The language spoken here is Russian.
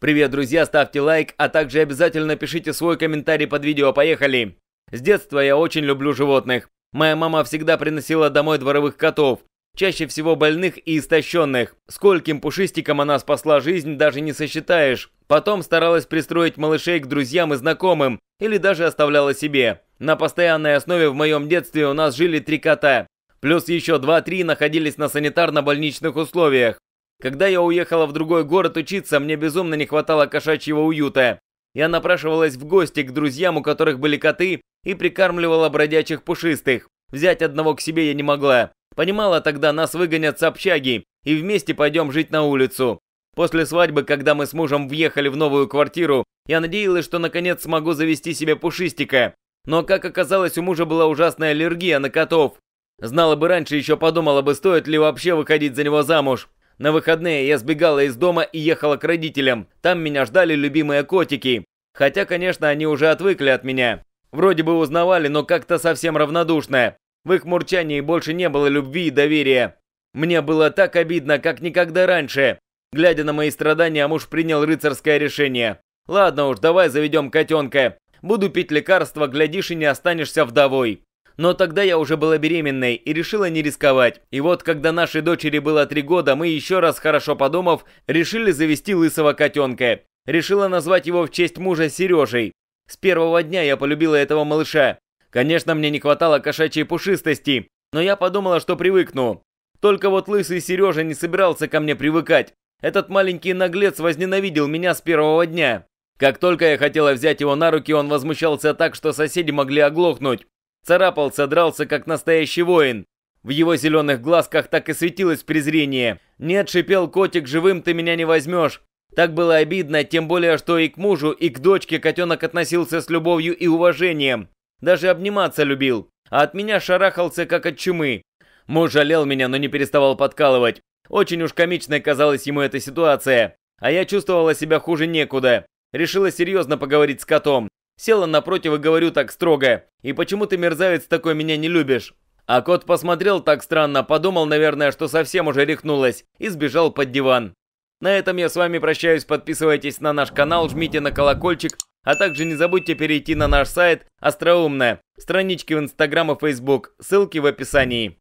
Привет, друзья, ставьте лайк, а также обязательно пишите свой комментарий под видео. Поехали! С детства я очень люблю животных. Моя мама всегда приносила домой дворовых котов, чаще всего больных и истощенных. Скольким пушистикам она спасла жизнь, даже не сосчитаешь. Потом старалась пристроить малышей к друзьям и знакомым, или даже оставляла себе. На постоянной основе в моем детстве у нас жили три кота. Плюс еще два-три находились на санитарно-больничных условиях. Когда я уехала в другой город учиться, мне безумно не хватало кошачьего уюта. Я напрашивалась в гости к друзьям, у которых были коты, и прикармливала бродячих пушистых. Взять одного к себе я не могла. Понимала тогда, нас выгонят с общаги, и вместе пойдем жить на улицу. После свадьбы, когда мы с мужем въехали в новую квартиру, я надеялась, что наконец смогу завести себе пушистика. Но, как оказалось, у мужа была ужасная аллергия на котов. Знала бы раньше, еще подумала бы, стоит ли вообще выходить за него замуж. На выходные я сбегала из дома и ехала к родителям. Там меня ждали любимые котики. Хотя, конечно, они уже отвыкли от меня. Вроде бы узнавали, но как-то совсем равнодушно. В их мурчании больше не было любви и доверия. Мне было так обидно, как никогда раньше. Глядя на мои страдания, муж принял рыцарское решение. «Ладно уж, давай заведем котенка. Буду пить лекарства, глядишь и не останешься вдовой». Но тогда я уже была беременной и решила не рисковать. И вот, когда нашей дочери было три года, мы еще раз хорошо подумав, решили завести лысого котенка. Решила назвать его в честь мужа Сережей. С первого дня я полюбила этого малыша. Конечно, мне не хватало кошачьей пушистости, но я подумала, что привыкну. Только вот лысый Сережа не собирался ко мне привыкать. Этот маленький наглец возненавидел меня с первого дня. Как только я хотела взять его на руки, он возмущался так, что соседи могли оглохнуть. Царапался, дрался, как настоящий воин. В его зеленых глазках так и светилось презрение. «Нет», — шипел котик, — «живым ты меня не возьмешь». Так было обидно, тем более, что и к мужу, и к дочке котенок относился с любовью и уважением. Даже обниматься любил. А от меня шарахался, как от чумы. Муж жалел меня, но не переставал подкалывать. Очень уж комичной казалась ему эта ситуация. А я чувствовала себя хуже некуда. Решила серьезно поговорить с котом. Села напротив и говорю так строго. «И почему ты, мерзавец, такой меня не любишь?» А кот посмотрел так странно, подумал, наверное, что совсем уже рехнулась, и сбежал под диван. На этом я с вами прощаюсь, подписывайтесь на наш канал, жмите на колокольчик, а также не забудьте перейти на наш сайт «Остроумная», странички в Инстаграм и Фейсбук, ссылки в описании.